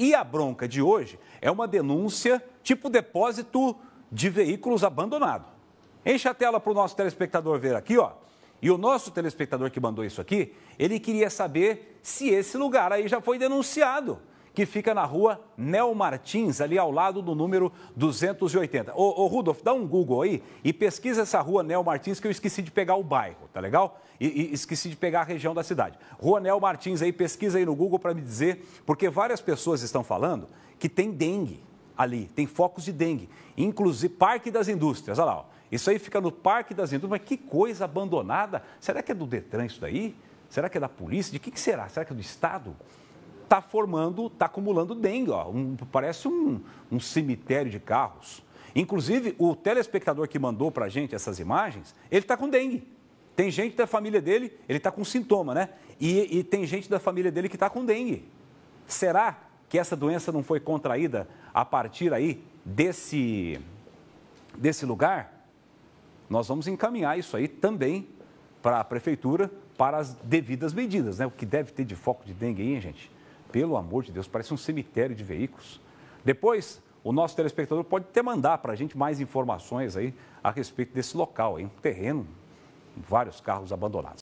E a bronca de hoje é uma denúncia tipo depósito de veículos abandonado. Enche a tela para o nosso telespectador ver aqui, ó. E o nosso telespectador que mandou isso aqui, ele queria saber se esse lugar aí já foi denunciado que fica na rua Nel Martins, ali ao lado do número 280. Ô, ô Rudolf, dá um Google aí e pesquisa essa rua Nel Martins, que eu esqueci de pegar o bairro, tá legal? E, e esqueci de pegar a região da cidade. Rua Nel Martins aí, pesquisa aí no Google para me dizer, porque várias pessoas estão falando que tem dengue ali, tem focos de dengue, inclusive Parque das Indústrias, olha lá, ó. isso aí fica no Parque das Indústrias, mas que coisa abandonada, será que é do Detran isso daí? Será que é da polícia? De que, que será? Será que é do Estado? está formando, está acumulando dengue. Ó, um, parece um, um cemitério de carros. Inclusive, o telespectador que mandou para a gente essas imagens, ele está com dengue. Tem gente da família dele, ele está com sintoma, né? E, e tem gente da família dele que está com dengue. Será que essa doença não foi contraída a partir aí desse, desse lugar? Nós vamos encaminhar isso aí também para a prefeitura para as devidas medidas, né? O que deve ter de foco de dengue aí, gente? Pelo amor de Deus, parece um cemitério de veículos. Depois, o nosso telespectador pode até mandar para a gente mais informações aí a respeito desse local, hein? um terreno, vários carros abandonados.